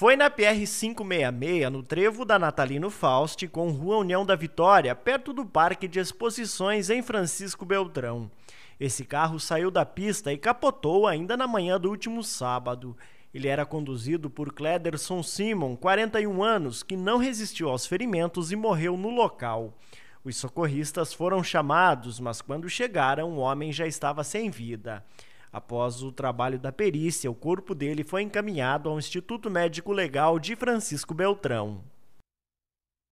Foi na PR-566, no trevo da Natalino Faust, com Rua União da Vitória, perto do Parque de Exposições em Francisco Beltrão. Esse carro saiu da pista e capotou ainda na manhã do último sábado. Ele era conduzido por Clederson Simon, 41 anos, que não resistiu aos ferimentos e morreu no local. Os socorristas foram chamados, mas quando chegaram, o homem já estava sem vida. Após o trabalho da perícia, o corpo dele foi encaminhado ao Instituto Médico Legal de Francisco Beltrão.